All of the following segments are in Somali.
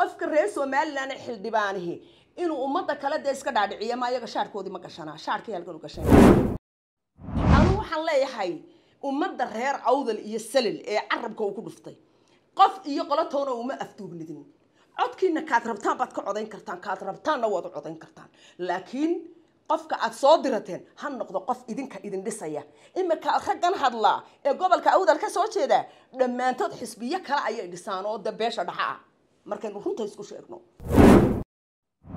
qofka reer somalilan xildhibaanihi inuu ummadda kale dee iska dhaadhiciya ma ayaga shaarkoodii ma gashanaa shaarkii halkan u gashan anu waxaan leeyahay ummadda reer awdal iyo salil ee carabka uu ku dhuftay qof iyo qolatoona uma afduubnidin codkiina kaad rabtaan baad ka codayn kartaan kaad rabtaanna waad u codayn kartaan laakiin qofka aad soo dirateen ha noqdo qof idinka idin dhisaya iminka raggan hadlaa ee gobolka awdal ka soo jeeda dhammaantood xisbiyo kale ayay dhisaan oo de beesha dhaxa ah markaynu runta isku sheegno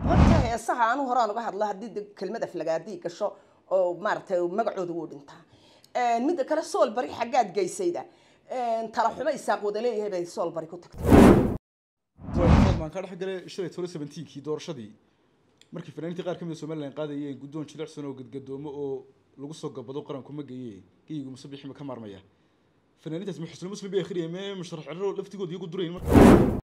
horta heesaha aanu horaan uga hadla haddii kelmad aflagaadii gasho oo maaratay magacooda wuu dhintaa midda kale sool bari xaggaad geysayda tala xumo isaaq wada leeyahay bay sool bari ku tagtay dhexgalay shalay toban seventeenkii doorashadii markii fanaaniintii qaar a somaliland qaadayeen guddoon jilicsan oo gadgadoomo oo lagu soo gabado qaranku ma geeye geyigu musabixima ka maarmaya fanaaniintaas ma xusne muslim bay akhriyeen mee musharax cirro laftigooda iyagu durayn marka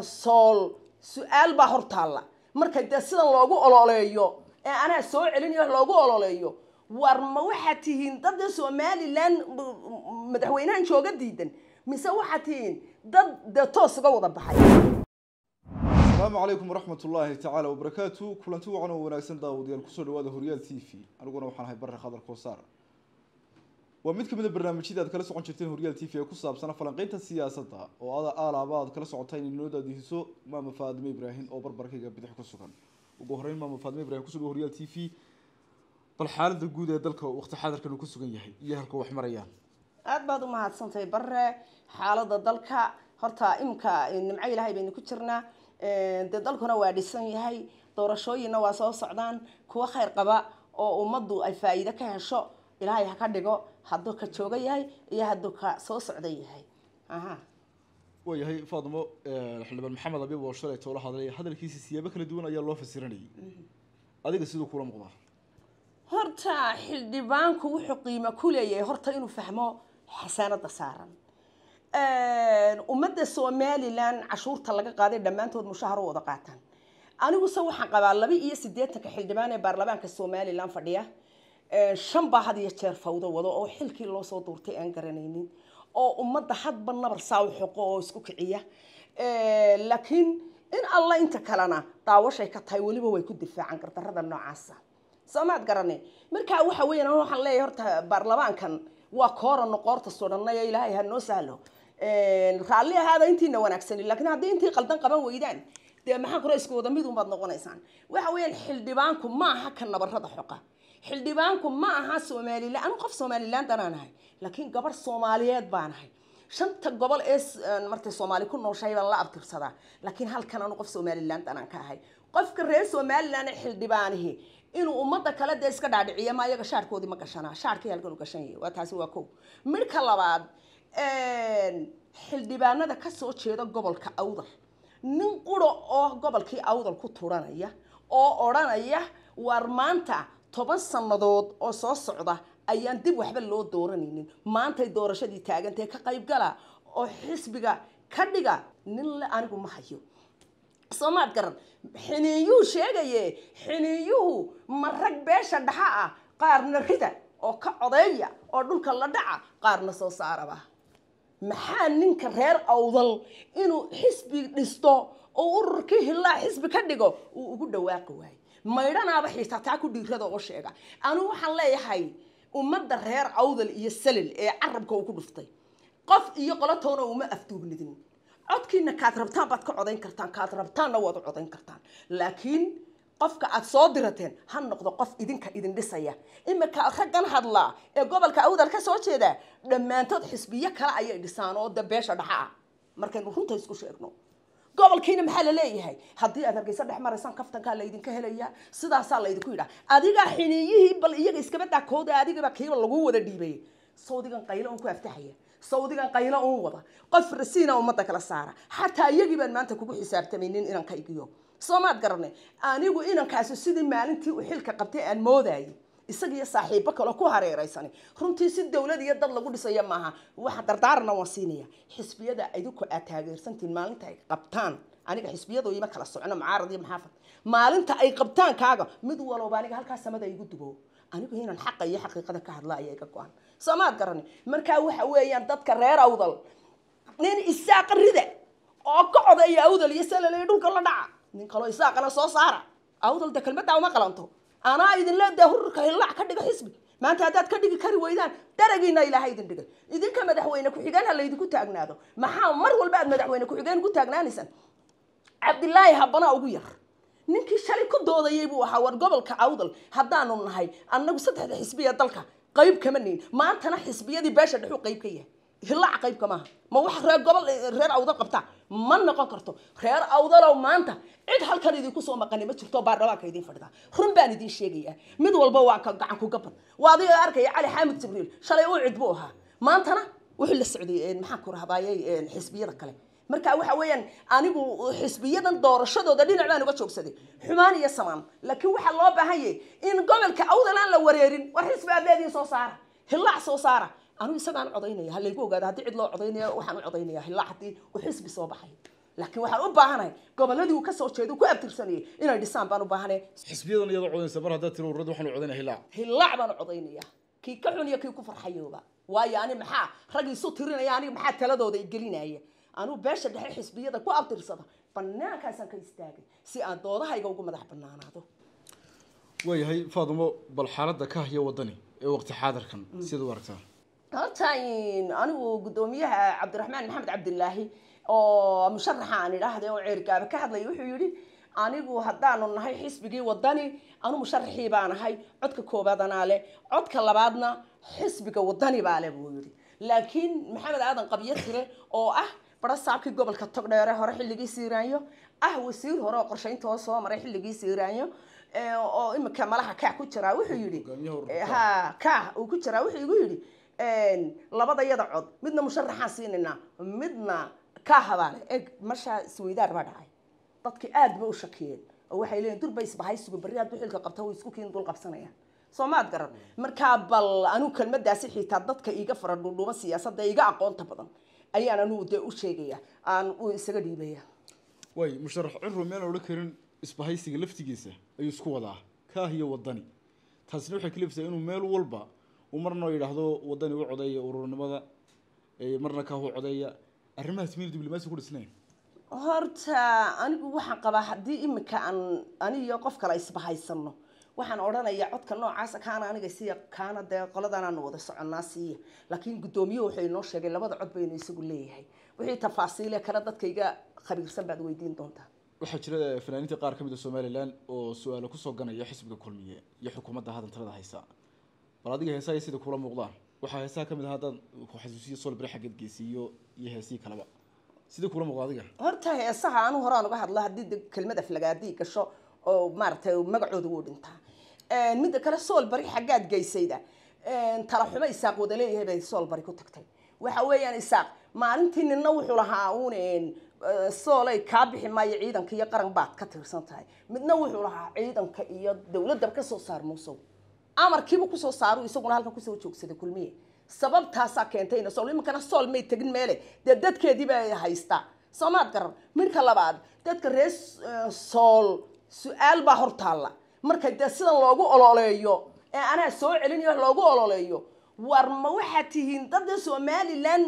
sool su-aal baa hor taalla marka dee sidan loogu ololeeyo ee anaa soo celinayo wax loogu ololeeyo war ma waxaad tihiin dadda somalilan madaxweynahan jooga diidan mise waxaad tihiin dad dee toos uga wada baxay asalaamu calaykum waraxmat ullaahi tacaala wabarakaatu kulanti wacan oo wanaagsan daawadayaal kusoo dhawaada horyaal t v aniguna waxaan ahay barre khadar koosaar waa mid kamid a ah barnaamijyada aad kala socon jirteen horyaal t v ee ku saabsana falanqeynta siyaasadda oo ada aalaaba aad kala socotaan inoo daadihiso maama faadime ibraahim oo barbarkayga bidix ku sugan ugu horeyn maama faadime ibrahim kusugan horyaal t v bal xaalada guud ee dalka waqti xaadirkan uu ku sugan yahay iyo halka wax marayaan aada baad u mahadsantay bare xaalada dalka horta imka nimco ilaahay baynu ku jirnaa dee dalkuna waa dhisan yahay doorashooyinna waa soo socdaan kuwo kheyr qaba oo ummaddu ay faa-iido ka hesho ilaahay ha ka dhigo hadduu ka jooga yahay iyo hadduu ka soo socda yahay aha waayahay faadimo xildhibaan maxamed abiib oo shalay toola hadlay hadalkiisa siyaabo kala duwan ayaa loo fasiranayay mhm. adiga siduu kula muuqdaa horta xildhibaanku wuxuu qiimo ku leeyahay horta inuu fahmo xasaanada saaran ummadda somalilan cashuurta laga qaaday dhammaantood mushahar u wada qaataan aniguse waxaan qabaa laba iyo sideetanka xildhibaan ee baarlamaanka somalilan fadhiya shan baa had iyo jeer fawdo wado oo xilkii loosoo duurtay aan garanaynin oo ummadda hadba nabar saaw xoqo oo isku kiciya laakiin in alla inta kalena daawashay ka tahay weliba way ku difaacan gardarada noocaasa soomaad garane markaa waxa weyan waxaan leeyahy horta baarlamaankan waa koora noqoorta sudhanay ilaahay ha noo sahlo raalli ahaada intiina wanaagsani laakiin haddii intii qaldan qaban weydaan dee maxaa koro isku wada mid unbaad noqonaysaan waxa weeyaan xildhibaanku maaha ka nabarada xoqa xildhibaanku ma aha somalilan anu qof somalilan danaan ahay laakiin gabarh soomaaliyeed baanahay ahay shanta gobol ee martay soomaali ku nooshay la abtirsadaa laakiin halkan anu qof somalilan danaan ka ahay qofka reer somalilan xildhibaanihi inuu ummadda kale dee iska dhaadhiciya ma ayaga shaarkoodii ma gashanaa shaarkii halkan u gashanyahy waa taasi waa kow midhka labaad xildhibaanada kasoo jeeda gobolka awdal nin quro oo gobolkii awdal ku turanaya oo odhanaya war maanta toban sannadood oo soo socda ayaan dib waxba loo dooranaynin maantay doorashadii taagantay ka qaybgala oo xisbiga ka dhiga nin le anigu ma hayo soomaad garan xiniiyuhu sheegaye xiniiyuhu ma rag beesha dhaxa ah qaarna rida oo ka codeeya oo dhulka la dhaca qaarna soo saaraba maxaa ninka reer awdal inuu xisbi dhisto oo ururkii hillaa xisbi ka dhigo uu ugu dhawaaqi waayo maydhanaaba xiisaa taa ku dhiirada oo sheega anigu waxaan leeyahay ummadda reer awdal iyo salil ee carabka uu ku dhuftay qof iyo qolo toona uma afduubnidin codkiina kaad rabtaan baad ka codayn kartaan kaad rabtaanna waad u codayn kartaan laakiin qofka aad soo dirateen ha noqdo qof idinka idin dhisaya iminka raggan hadlaa ee gobolka awdal ka soo jeeda dhammaantood xisbiyo kale ayay dhisaan oo de beesha dhaxa ah markaynu runta isku sheegno gobolkiina maxaa laleeyahay haddii aad hargeysa dhex maraysaan kaftankaa laydinka helaya sidaasaa laydinku yidhaha adigaa xiniiyihii bal iyaga iskaba dhacooda adigaba kiiba lagu wada dhiibay sawdigan qaylo un ku aftaxaya sawdigan qaylo un wada qof rasiina ummadda kala saara xataa iyagii baan maanta kugu xisaabtamaynin inankaygiyo soo maad garanay anigu inankaasi sidii maalintii u xilka qabtay aan moodayay isagiyo saaxiibo kaloo ku hareeraysan runtii si dowlad iyo dad lagu dhisaya maaha waxa dardaarana waan siinaya xisbiyada idinku aad taageersantiin maalinta ay qabtaan aniga xisbiyadu ima kala socno mucaarad iyo maxaafad maalinta ay qabtaan kaaga mid walooba aniga halkaa samada igu dubo anigu inaan xaqa iyo xaqiiqada ka hadla ayaa iga go-an soomaad garani markaa waxa weeyaan dadka reer awdal nin isaaqa isaaqarida oo ka codaya awdal iyo salale dhulka la dhaca nin kaloo isaaqana soo saara awdal de kelmaddaa qalanto anaa idin leedahay hururka hillaac ka dhiga xisbi maanta haddaad ka dhigi kari weydaan daragiina ilaahay idin dhigay idinka madaxweyne ku-xigeen ha laydinku taagnaado maxaa mar walba aad madaxweyne ku-xigeen ugu taagnaanaysaan cabdilaahi habana ugu yar ninkii shalay ku doodayay buu ahaa war gobolka awdal haddaanu nahay annagu saddexda xisbiya dalka qayb kama nayn maantana xisbiyadii beesha dhexuu qayb ka yahay hillaac qayb kama aha ma waxa reer gobol reer awdal qabtaa ma noqon karto reer awdalow maanta cid halkan idinku soo maqani ma jirto baarlamaanka idin fadhida run baan idin sheegayaa mid walba waa ka gacan ku gaban waa adiga arkaya cali xaamid jibriil shalay uu cid buu ahaa maantana wuxuu la socday maxaan ku rahdaayay xisbiyada kale marka waxa weeyaan anigu xisbiyadan doorashadooda dhinac baan uga joogsaday xumaan iyo samaan laakiin waxaa loo baahan yahay in gobolka awdal aan la wareerin war xisbi aadleediin soo saara hillaac soo saara anigu isagaan codaynaya ha laygu ogaada haddii cid loo codaynaya waxaan u codaynaya hillaac haddii uu xisbi soo baxay laakiin waxaan u baahanahay gobolladii uu ka soo jeedo ku abtirsanayay inay dhisaan baan u baahanay xisbiyadan iyadoo codaynaysa mar haddaad tiri ururad waxaan u codaynaa hilaac hilaac baan u codaynaya kii ka xun iyo kii ku farxayooba waayo ani maxaa rag isu tirinaya aniga maxaa taladooda i gelinaya anuu beesha dhexe xisbiyada ku abtirsada bannaankaasaan ka istaagay si aan doodahayga ugu madax bannaanaado waayahay faadumo bal xaaladda ka haya waddani ee waqti xaadirkan sidaad u aragtaa haltaan anigu guddoomiyaha cabdiraxmaan maxamed cabdilaahi oo musharraxa aan idhaahday oo ceergaaba ka hadlaya wuxuu yidhi anigu haddaanu nahay xisbigii waddani anu musharaxii baan ahay codka koobaadana leh codka labaadna xisbiga waddani baa leh buu yidhi laakiin maxamed aadan qabyo tire oo ah barasaabkii gobolka togdheere hore xilligiisii iraanyo ah wasiir hore oo qorshaynta oo soo maray xilligiisii iraanyo oo imika malaha kaac ku jiraa wuxuu yidhi ha kaac uu ku jiraa wuxuu igu yidhi labada yada cod midna musharaxaan siinaynaa midna ka habaane eg marshaa isweydaar baa dhacay dadki aada ba u shakiyeen oo waxay leeyiin durbay isbahaysigu barri hadduu xilka qabta way isku kiin dul qabsanayaan soo maad garan markaa bal anugu kelmadaasi xitaa dadka iiga fara dhuudhuuba siyaasadda iga aqoonta badan ayaan anigu dee u sheegaya aan isaga dhiibaya way musharax ciro meelaan odhan karin isbahaysiga laftigiisa ayuu isku wadaa kaah iyo wadani taasina waxay kalifisaa inuu meel walba uu marna yidhaahdo wadani u codeeya ururnimada marna kaah u codeeya arrimahaas miyaynu diblomaasi ku dhisnayn horta anigu waxaan qabaa haddii imika aan aniyo qof kale isbahaysanno waxaan odhanayaa codka noocaas kaana aniga siiya kaana dee qoladan wada soconnaa siiya laakiin guddoomiye wuxuu inoo sheegay labada cod baynu isagu leeyahay wixii tafaasiile kale dadka iga khabiirsan baad weydiin doontaa waxaa jira fanaaniinta qaar ka mid a ah somalilan oo su-aalo kusoo ganaya xisbiga kulmiye iyo xukuumadda talada haysa bal adiga heesahay sida kula muuqdaan waxaa heesaha kamid ah haddaad xasuusiyo bari xaggeed geysiiyo iyo heesihii kaleba sidii kula muuqdo adiga horta heesaha anu horaan uga hadlo haddii kelmad aflaga gasho oo maaragtay magacooda wuu dhintaa midda kale sool bari xaggaad geysayda tala xumo isaaq wada leeyahay bay bari ku tagtay waxa weeyaan isaaq maalintii ninna wuxuu lahaa uun soolay kaa bixi maayo ciidanka iyo qaran baad ka tirsan tahay midna wuxuu lahaa ciidanka iyo dowladda ka soo saar muusow amarkiibu kusoo saaru isaguna halkan kusoo joogsaday kulmiye sababtaasaa keentay ina sool iminkana sool may tegin meele dee dadkeedii dadkeediiba haysta soomaad garan midka labaad dadka reer e, sool su-aal baa hortaalla marka dee sidan loogu ololeeyo ee anaa soo celinayo loogu ololeeyo war ma waxaad tihiin dadda somalilan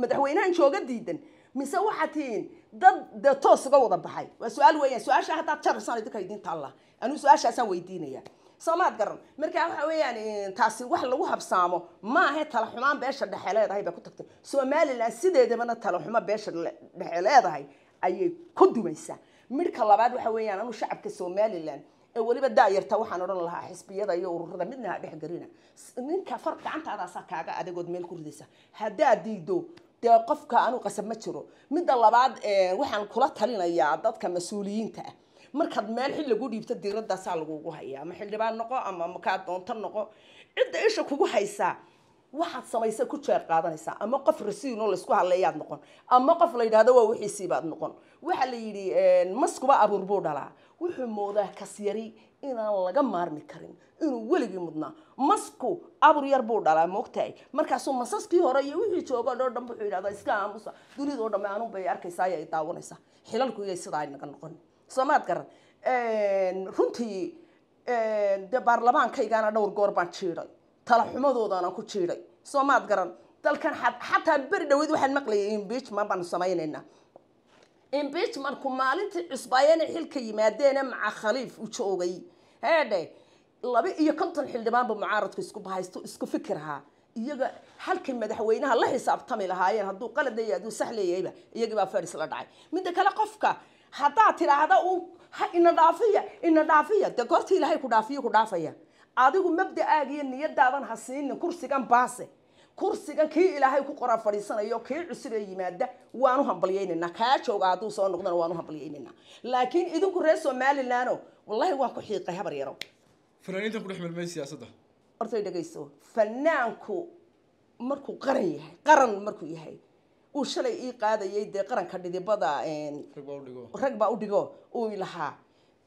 madaxweynahan jooga diidan mise waxaad tihiin dad de toos uga wada baxay waa su-aal weeyaan su-aasha haddaad jarasaan idinka idin taalla anuu su-aashaasaan weydiinaya soomaad garan markaa waxa weeyaan taasi wax lagu habsaamo ma ahe tala xumaan beesha dhexe leedahay bay ku tagtay somalilan sideedabana tala xumo beesha dhexe leedahay ayay ku dumaysaa midhka labaad waxa weeyaan anuu shacabka somalilan ee weliba daayarta waxaan odhan lahaa xisbiyada iyo ururada midna ha dhexgelina ninka far gacantaadaasaa kaaga adegood meel ku ridaysa haddaa diido dee qofka anuu qasab ma jiro midda labaad waxaan kula talinayaa dadka mas-uuliyiinta ah markaad meel xil lagu dhiibto diiradaasaa lagugu hayaa ama xildhibaan noqo ama makaa doonto noqo cidda isha kugu haysaa waxaad samaysa ku jeer qaadanaysaa ama qof rasiinoo laysku hadleeyaad noqon ama qof la yidhahdo waa wixiisiibaad noqon waxaa la yidhi maskuba abuur buu dhalaa wuxuu moodaa kasyari inaan laga maarmi karin inuu weligii mudnaa masku abur yar buu dhalaa moogtahay markaasuu masaskii hore iyo wixii jooga oo dhan wuxuu yidhahdaa iska aamusa dunidoo dhamme anun bay arkaysaa ayay daawanaysaa xilalku iyay sidaa inaga noqon soomaad garan runtii dee baarlamaankaygaana dhowr goor baan jiiday talaxumadoodana ku jiiday soomaad garan dalkan xataa beri dhaweyd waxaan maqlayay imbiijman baanu samaynaynaa imbiijmanku maalintii cusbaayana xilka yimaadeene maca khaliif u joogay heedhe laba iyo konton xildhibaanba mucaaradku isku bahaysto isku fikir ahaa iyaga halkii madaxweynaha la xisaabtami lahaayeen hadduu qalad hadduu sax leeyahayba iyagii baa faris la dhacay midda kale qofka haddaa tidhaahda uu ina dhaafiya ina dhaafiya de goortii ilaahay ku dhaafiyo ku dhaafaya adigu mabda'aagiiyo niyadaadan ha siinin kursigan baase kursigan kii ilaahay ku qoraa fadhiisanayo kii cusub yimaada waanu hambalyaynaynaa kaa jooga hadduu soo noqdana waanu hambalyaynayna laakiin idinku reer somalilanoo wallahi waan ku xiiqay habar yaro fanaaniinta ku dhex milmay siyaasadda hortay dhegayso fanaanku markuu qaran yahay qaran markuu yahay uu shalay ii qaadayay dee qaranka dhidibada rag baa u dhigo uu ilahaa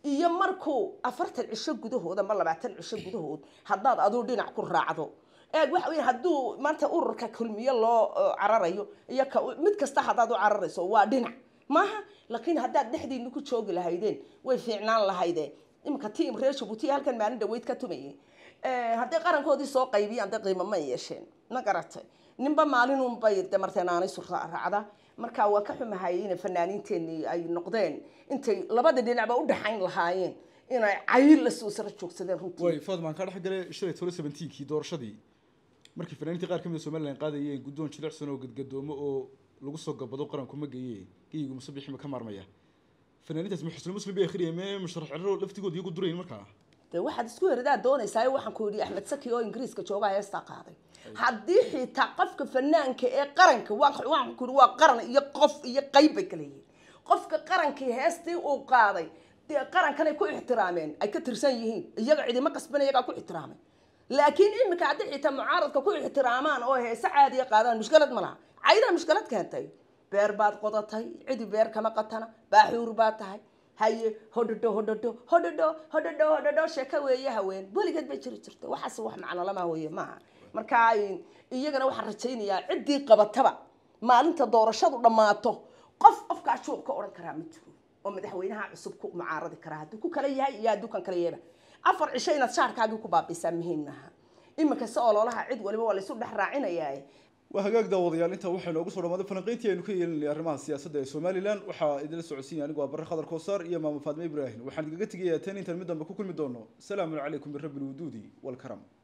iyo markuu afartan cisho gudahood ama labaatan cisho gudahood haddaad aduu dhinac ku raacdo eeg waxa wey hadduu maanta ururka kulmiye loo cararayo iyo mid kasta haddaad u cararayso waa dhinac maaha laakiin haddaad dhexdiina ku joogi lahaydeen way fiicnaan lahayde imka tiim reer jabuuti halkan maalin dhaweyd ka tumayay haddee qarankoodii soo qaybiyaan dee qiimama yeesheen ma garatay ninba maalin unbay de raacda marka waa ka xumahay inay fanaaniinteeni ay noqdeen intay labada dhinacba u dhaxayn lahaayeen inay cayil lasoo sara joogsadeen runtii fadmaan kaa dhex galay shalay toban seventenkii doorashadii markii fanaaniintii qaar ka mida somaliland qaadayeen guddoon jilicsan oo gadgadoomo oo lagu soo gabado qaranku ma geeye geyigu muse bixima ka maarmaya fanaaniintaas ma xusnu muslim bay akhriyeen mee musharax cirro laftigood iyagu durayn markaa de waxaad isku heradaa doonaysaa waxaan ku yidhi axmed saki oo ingiriiska jooga heestaa qaaday haddii xitaa qofka fanaanka ee qaranka waan ku waa qaran iyo qof iyo qayb bay kaleeyihin qofka qarankii heestii uu qaaday dee qarankanay ku ixtiraameen ay ka tirsan yihiin iyaga cidima qasban iyagaa ku ixtiraamay laakiin iminka haddii xitaa mucaaradka ku ixtiraamaan oo heese caadiya qaadaan mushkilad ma laha cayda mushkilad keentay beer baad qodatay cidi beer kama qatana baaxuur baad tahay haye hodhodho hodhodho hodhodho hodhodho hodhodho sheeke weeye haween weligeed bay jiri jirta waxaas wax macnolama weeye maaha marka iyagana waxaan rajaynayaa ciddii qabataba maalinta doorashadu dhammaato qof qofkaa shuuq ka odhan karaa ma jiro oo madaxweynaha cusub ku mucaaradi karaa hadduu ku kala yahay iyo hadduu kan kala yeeba afar cisho inaad shaarkaagii ku baabisaa muhiim maaha iminka se ololaha cid waliba waa laysu dhex raacinayaa وهجاك داود يا أنت وحنا وقص ولا ما دفن قيتي إنه كي الأرمان السياسة سومالي لان وحا إدل السعوديين يعني قوى برا خضر كوسار يا ما فاطمة إبراهيم وحنا قلت تجي تاني تلمدهم بكل مدونه سلام عليكم بالرب الودودي والكرم